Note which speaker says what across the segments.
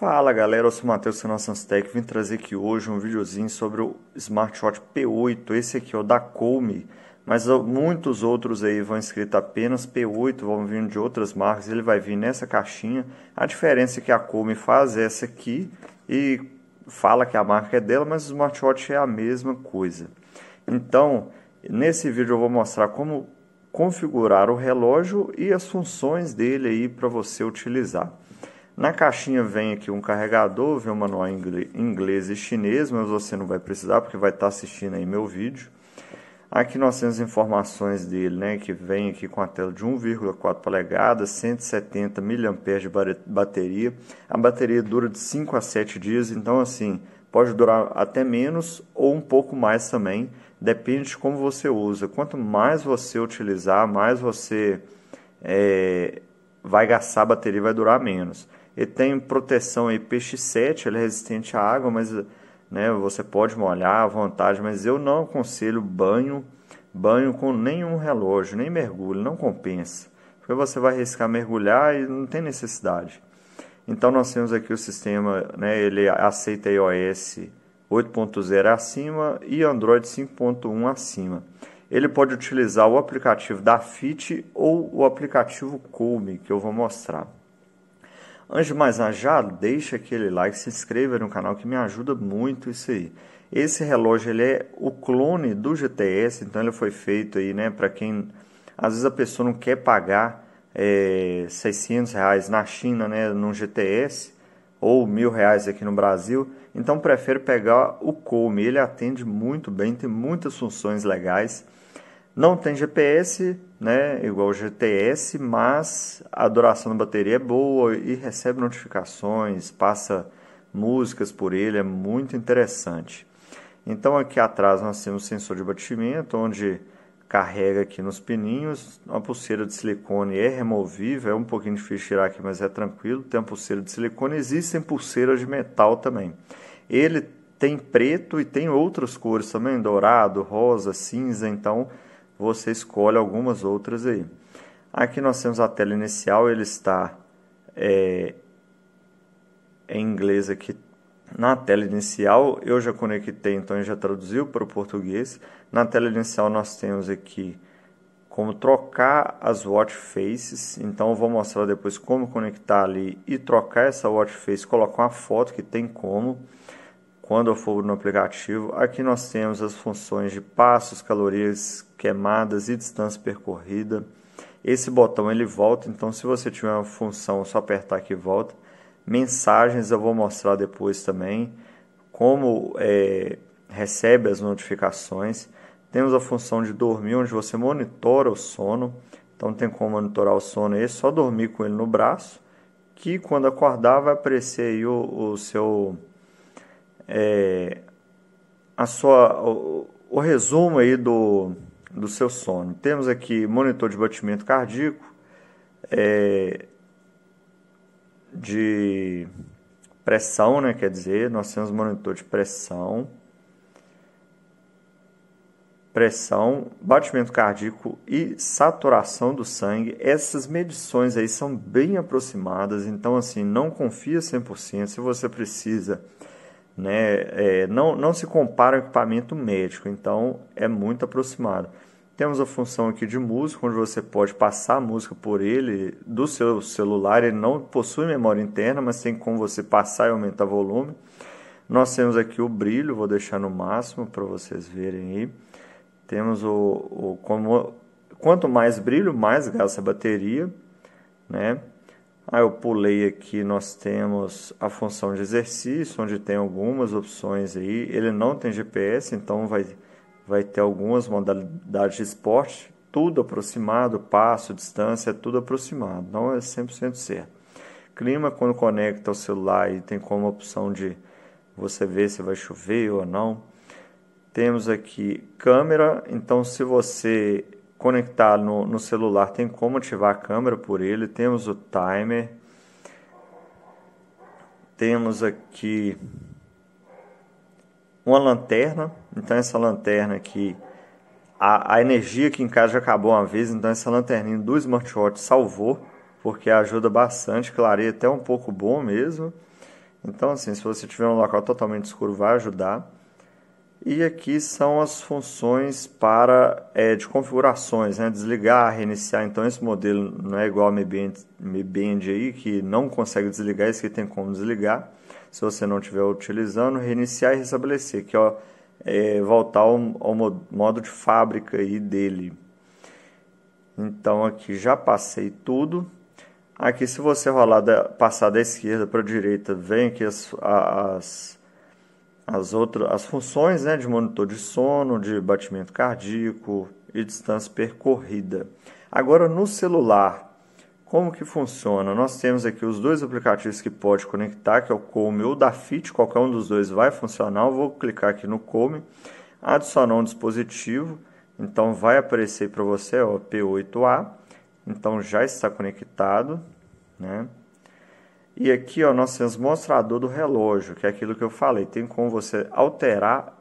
Speaker 1: Fala galera, eu sou o Matheus Canal Tech, vim trazer aqui hoje um videozinho sobre o smartwatch P8, esse aqui é o da Come, mas muitos outros aí vão escrito apenas P8, vão vir de outras marcas, ele vai vir nessa caixinha, a diferença é que a Come faz essa aqui e fala que a marca é dela, mas o smartwatch é a mesma coisa. Então, nesse vídeo eu vou mostrar como configurar o relógio e as funções dele aí para você utilizar. Na caixinha vem aqui um carregador, vem um manual em inglês e chinês, mas você não vai precisar porque vai estar tá assistindo aí meu vídeo. Aqui nós temos informações dele, né, que vem aqui com a tela de 1,4 polegadas, 170 mAh de bateria. A bateria dura de 5 a 7 dias, então assim, pode durar até menos ou um pouco mais também, depende de como você usa. Quanto mais você utilizar, mais você é, vai gastar a bateria, vai durar menos. Ele tem proteção aí peixe 7, ele é resistente à água, mas né, você pode molhar à vontade, mas eu não aconselho banho, banho com nenhum relógio, nem mergulho, não compensa. Porque você vai arriscar mergulhar e não tem necessidade. Então nós temos aqui o sistema, né, ele aceita iOS 8.0 acima e Android 5.1 acima. Ele pode utilizar o aplicativo da FIT ou o aplicativo Colme, que eu vou mostrar. Antes de mais nada, já deixa aquele like, se inscreva no canal que me ajuda muito isso aí. Esse relógio ele é o clone do GTS, então ele foi feito aí, né, para quem às vezes a pessoa não quer pagar é, 600 reais na China, né, num GTS ou mil reais aqui no Brasil, então prefere pegar o Come. Ele atende muito bem, tem muitas funções legais. Não tem GPS, né, igual o GTS, mas a duração da bateria é boa e recebe notificações, passa músicas por ele, é muito interessante. Então aqui atrás nós temos o sensor de batimento, onde carrega aqui nos pininhos, uma pulseira de silicone é removível, é um pouquinho difícil tirar aqui, mas é tranquilo, tem a pulseira de silicone, existem pulseiras de metal também. Ele tem preto e tem outras cores também, dourado, rosa, cinza, então você escolhe algumas outras aí. Aqui nós temos a tela inicial, ele está é, em inglês aqui. Na tela inicial, eu já conectei, então ele já traduziu para o português. Na tela inicial nós temos aqui como trocar as watch faces. Então eu vou mostrar depois como conectar ali e trocar essa watch face, colocar uma foto que tem como. Quando eu for no aplicativo, aqui nós temos as funções de passos, calorias queimadas e distância percorrida. Esse botão ele volta, então se você tiver uma função, é só apertar aqui e volta. Mensagens eu vou mostrar depois também como é, recebe as notificações. Temos a função de dormir, onde você monitora o sono. Então tem como monitorar o sono aí, é só dormir com ele no braço, que quando acordar vai aparecer aí o, o seu é, a sua, o, o, resumo aí do, do seu sono. Temos aqui monitor de batimento cardíaco, é, de pressão, né? Quer dizer, nós temos monitor de pressão, pressão, batimento cardíaco e saturação do sangue. Essas medições aí são bem aproximadas, então assim, não confia 100%. Se você precisa né? É, não, não se compara ao equipamento médico, então é muito aproximado. Temos a função aqui de música, onde você pode passar a música por ele do seu celular, ele não possui memória interna, mas tem como você passar e aumentar volume. Nós temos aqui o brilho, vou deixar no máximo para vocês verem aí. Temos o, o como quanto mais brilho, mais gasta a bateria, né? Aí eu pulei aqui, nós temos a função de exercício, onde tem algumas opções aí. Ele não tem GPS, então vai, vai ter algumas modalidades de esporte, tudo aproximado, passo, distância, tudo aproximado, não é 100% certo. Clima, quando conecta ao celular e tem como opção de você ver se vai chover ou não. Temos aqui câmera, então se você conectar no, no celular, tem como ativar a câmera por ele, temos o timer, temos aqui uma lanterna, então essa lanterna aqui, a, a energia que em casa já acabou uma vez, então essa lanterninha do smartwatch salvou, porque ajuda bastante, clareia até um pouco bom mesmo. Então, assim, se você tiver um local totalmente escuro, vai ajudar. E aqui são as funções para é, de configurações, né? desligar, reiniciar. Então esse modelo não é igual ao Mi Band, Mi Band aí, que não consegue desligar, esse aqui tem como desligar. Se você não estiver utilizando, reiniciar e restabelecer, que ó, é, é, voltar ao, ao modo de fábrica aí dele. Então aqui já passei tudo. Aqui se você rolar da, passar da esquerda para a direita, vem aqui as, as as outras as funções né, de monitor de sono, de batimento cardíaco e distância percorrida. Agora no celular, como que funciona? Nós temos aqui os dois aplicativos que pode conectar, que é o Come ou o Dafit, qualquer um dos dois vai funcionar. Eu vou clicar aqui no Come, adicionar um dispositivo, então vai aparecer para você o P8A, então já está conectado, né? E aqui ó, nós temos mostrador do relógio, que é aquilo que eu falei. Tem como você alterar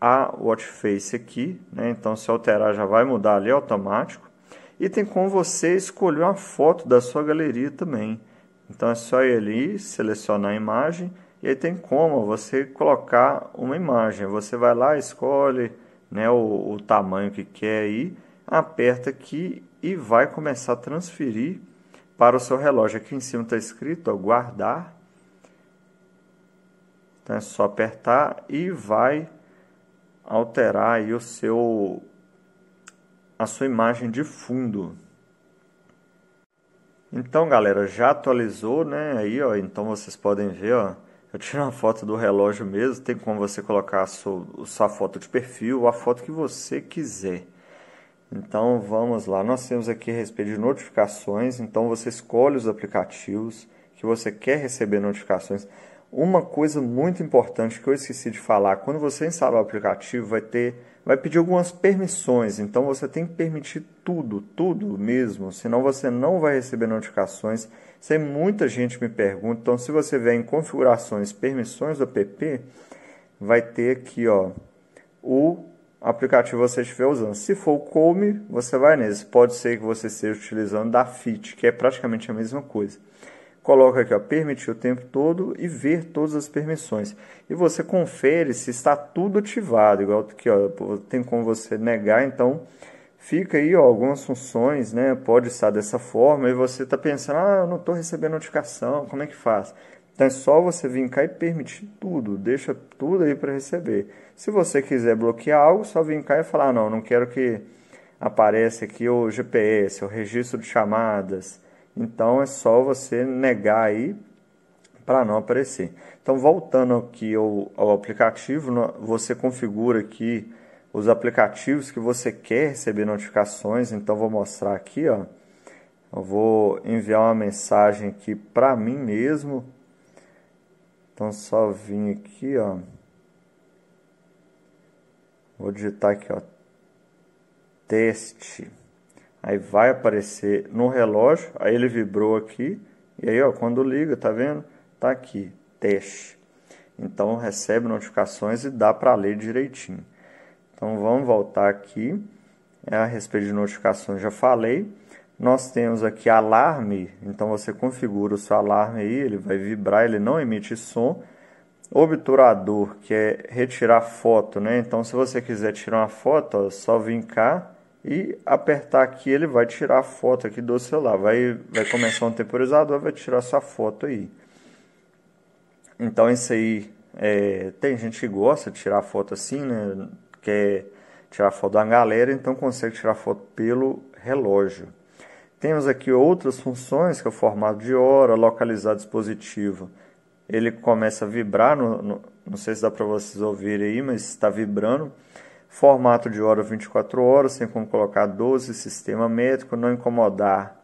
Speaker 1: a watch face aqui, né? então se alterar já vai mudar ali é automático. E tem como você escolher uma foto da sua galeria também. Então é só ir ali, selecionar a imagem, e aí tem como você colocar uma imagem. Você vai lá, escolhe né, o, o tamanho que quer aí, aperta aqui e vai começar a transferir para o seu relógio. Aqui em cima está escrito ó, guardar. Então é só apertar e vai alterar aí o seu a sua imagem de fundo. Então, galera, já atualizou, né? Aí, ó, então vocês podem ver, ó, eu tirei uma foto do relógio mesmo, tem como você colocar a sua, a sua foto de perfil, a foto que você quiser. Então vamos lá, nós temos aqui a respeito de notificações, então você escolhe os aplicativos que você quer receber notificações. Uma coisa muito importante que eu esqueci de falar, quando você instalar o aplicativo, vai ter vai pedir algumas permissões, então você tem que permitir tudo, tudo mesmo, senão você não vai receber notificações. Isso aí muita gente me pergunta, então se você vier em configurações, permissões do app, vai ter aqui, ó, o aplicativo você estiver usando. Se for o Come, você vai nesse. Pode ser que você esteja utilizando da Fit, que é praticamente a mesma coisa. Coloca aqui, ó, permitir o tempo todo e ver todas as permissões. E você confere se está tudo ativado, igual que ó, tem como você negar, então fica aí ó, algumas funções, né? Pode estar dessa forma e você está pensando, ah, eu não estou recebendo notificação, como é que faz? Então é só você vir cá e permitir tudo, deixa tudo aí para receber. Se você quiser bloquear algo, só vir cá e falar, ah, não, não quero que apareça aqui o GPS, o registro de chamadas. Então é só você negar aí para não aparecer. Então voltando aqui ao, ao aplicativo, você configura aqui os aplicativos que você quer receber notificações. Então vou mostrar aqui, ó. Eu vou enviar uma mensagem aqui para mim mesmo. Então só vim aqui, ó. Vou digitar aqui, ó, teste. Aí vai aparecer no relógio, aí ele vibrou aqui, e aí, ó, quando liga, tá vendo? Tá aqui, teste. Então recebe notificações e dá para ler direitinho. Então vamos voltar aqui. É, a respeito de notificações já falei. Nós temos aqui alarme, então você configura o seu alarme aí, ele vai vibrar, ele não emite som obturador, que é retirar foto, né? Então, se você quiser tirar uma foto, ó, só vir cá e apertar aqui, ele vai tirar a foto aqui do celular. Vai, vai começar um temporizador, vai tirar essa foto aí. Então, isso aí, é, tem gente que gosta de tirar foto assim, né? Quer tirar foto da galera, então consegue tirar foto pelo relógio. Temos aqui outras funções, que é o formato de hora, localizar dispositivo ele começa a vibrar, no, no, não sei se dá para vocês ouvirem aí, mas está vibrando. Formato de hora 24 horas, tem como colocar 12, sistema métrico, não incomodar.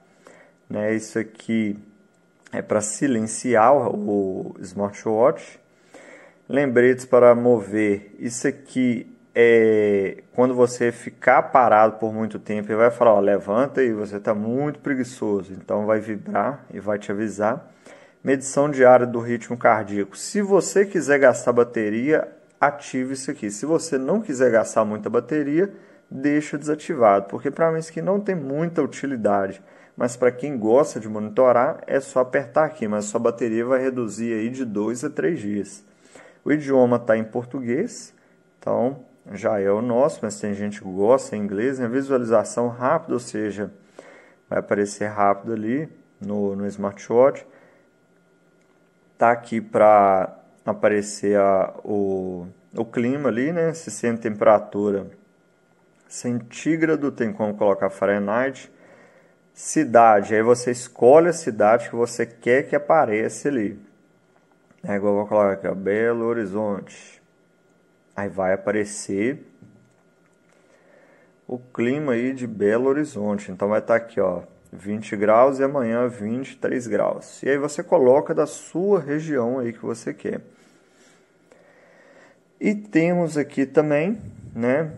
Speaker 1: Né? Isso aqui é para silenciar o smartwatch. Lembretes para mover. Isso aqui é quando você ficar parado por muito tempo e vai falar, ó, levanta e você está muito preguiçoso. Então vai vibrar e vai te avisar medição diária do ritmo cardíaco. Se você quiser gastar bateria, ative isso aqui. Se você não quiser gastar muita bateria, deixa desativado, porque para mim isso aqui não tem muita utilidade. Mas para quem gosta de monitorar, é só apertar aqui, mas sua bateria vai reduzir aí de 2 a 3 dias. O idioma está em português, então já é o nosso, mas tem gente que gosta em inglês. Né? Visualização rápida, ou seja, vai aparecer rápido ali no, no smartwatch tá aqui para aparecer a, o, o clima ali, né? Se sendo temperatura centígrado, tem como colocar Fahrenheit. Cidade, aí você escolhe a cidade que você quer que apareça ali. É igual eu vou colocar aqui, ó, Belo Horizonte. Aí vai aparecer o clima aí de Belo Horizonte. Então vai estar tá aqui, ó, 20 graus e amanhã 23 graus. E aí você coloca da sua região aí que você quer. E temos aqui também, né,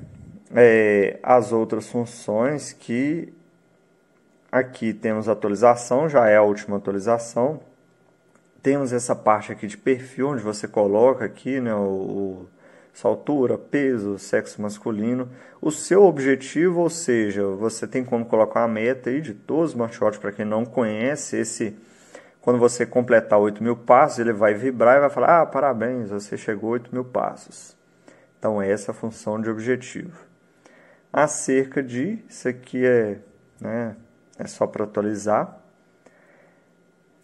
Speaker 1: é, as outras funções que aqui temos atualização, já é a última atualização. Temos essa parte aqui de perfil onde você coloca aqui, né, o, sua altura, peso, sexo masculino, o seu objetivo, ou seja, você tem como colocar uma meta aí de todos os mascotes, para quem não conhece, esse quando você completar 8 mil passos, ele vai vibrar e vai falar, ah, parabéns, você chegou a 8 mil passos. Então essa é a função de objetivo. Acerca de, isso aqui é, né, é só para atualizar,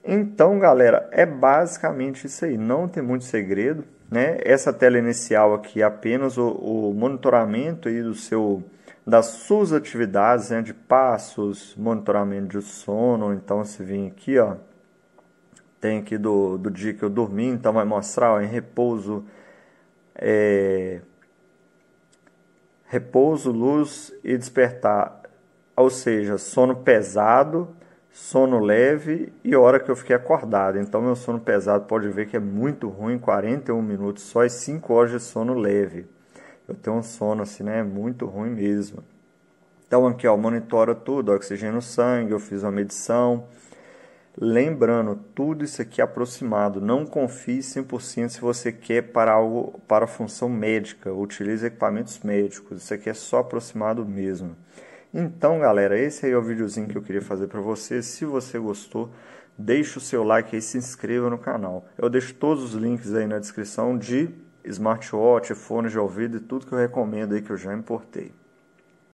Speaker 1: então, galera, é basicamente isso aí. Não tem muito segredo. Né? Essa tela inicial aqui é apenas o, o monitoramento aí do seu, das suas atividades né? de passos, monitoramento de sono. Então, se vir aqui, ó, tem aqui do, do dia que eu dormi, então vai mostrar ó, em repouso, é, repouso, luz e despertar, ou seja, sono pesado, sono leve e hora que eu fiquei acordado. Então, meu sono pesado pode ver que é muito ruim, 41 minutos só e 5 horas de sono leve. Eu tenho um sono assim, né? Muito ruim mesmo. Então, aqui, ó, monitora tudo, oxigênio no sangue, eu fiz uma medição. Lembrando, tudo isso aqui é aproximado. Não confie 100% se você quer para algo para função médica. Utilize equipamentos médicos. Isso aqui é só aproximado mesmo. Então, galera, esse aí é o videozinho que eu queria fazer para você. Se você gostou, deixe o seu like e se inscreva no canal. Eu deixo todos os links aí na descrição de smartwatch, fones de ouvido e tudo que eu recomendo aí que eu já importei.